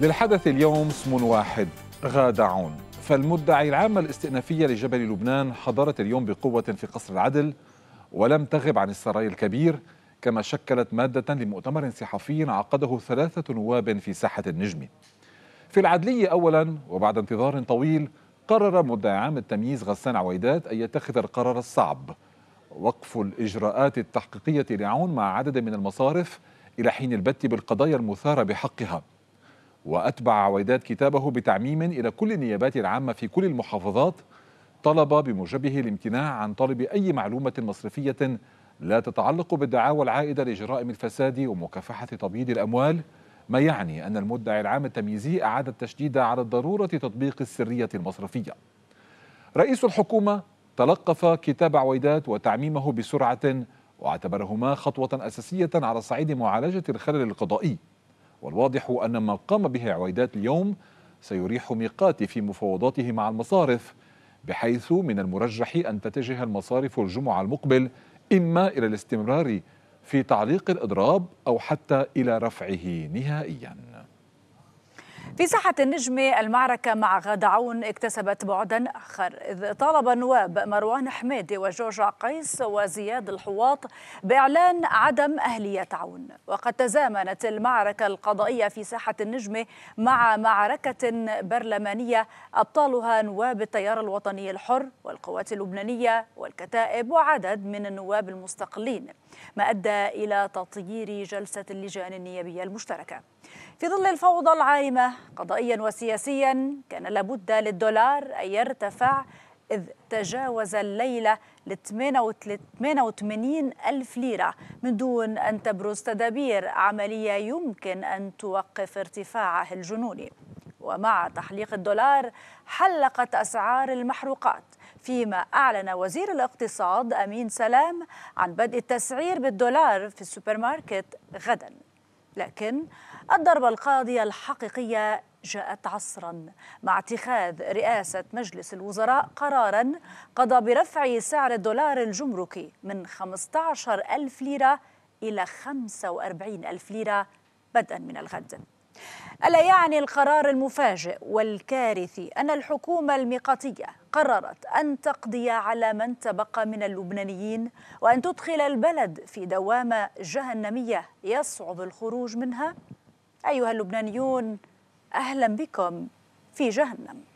للحدث اليوم اسم واحد غادعون فالمدعي العام الاستئنافية لجبل لبنان حضرت اليوم بقوة في قصر العدل ولم تغب عن السراي الكبير كما شكلت مادة لمؤتمر صحفي عقده ثلاثة نواب في ساحة النجم في العدلية أولا وبعد انتظار طويل قرر مدعي عام التمييز غسان عويدات أن يتخذ القرار الصعب وقف الإجراءات التحقيقية لعون مع عدد من المصارف إلى حين البت بالقضايا المثارة بحقها وأتبع عويدات كتابه بتعميم إلى كل النيابات العامة في كل المحافظات طلب بموجبه الامتناع عن طلب أي معلومة مصرفية لا تتعلق بالدعاوى العائدة لجرائم الفساد ومكافحة تبييض الأموال ما يعني أن المدعي العام التمييزي أعاد التشديد على ضرورة تطبيق السرية المصرفية رئيس الحكومة تلقف كتاب عويدات وتعميمه بسرعة واعتبرهما خطوة أساسية على صعيد معالجة الخلل القضائي والواضح أن ما قام به عويدات اليوم سيريح ميقاتي في مفاوضاته مع المصارف بحيث من المرجح أن تتجه المصارف الجمعة المقبل إما إلى الاستمرار في تعليق الإضراب أو حتى إلى رفعه نهائياً في ساحة النجمة المعركة مع غدعون اكتسبت بعدا آخر إذ طالب النواب مروان حميدي وجورج قيس وزياد الحواط بإعلان عدم أهلية عون وقد تزامنت المعركة القضائية في ساحة النجمة مع معركة برلمانية أبطالها نواب التيار الوطني الحر والقوات اللبنانية والكتائب وعدد من النواب المستقلين ما أدى إلى تطيير جلسة اللجان النيابية المشتركة في ظل الفوضى العارمة قضائيا وسياسيا كان لابد للدولار أن يرتفع إذ تجاوز الليلة ل 88 ألف ليرة من دون أن تبرز تدابير عملية يمكن أن توقف ارتفاعه الجنوني ومع تحليق الدولار حلقت أسعار المحروقات فيما أعلن وزير الاقتصاد أمين سلام عن بدء التسعير بالدولار في السوبر ماركت غدا لكن الضربة القاضية الحقيقية جاءت عصرا مع اتخاذ رئاسة مجلس الوزراء قرارا قضى برفع سعر الدولار الجمركي من 15 ألف ليرة إلى 45 ألف ليرة بدءا من الغد ألا يعني القرار المفاجئ والكارثي أن الحكومة الميقاتية قررت أن تقضي على من تبقى من اللبنانيين وأن تدخل البلد في دوامة جهنمية يصعب الخروج منها؟ أيها اللبنانيون أهلا بكم في جهنم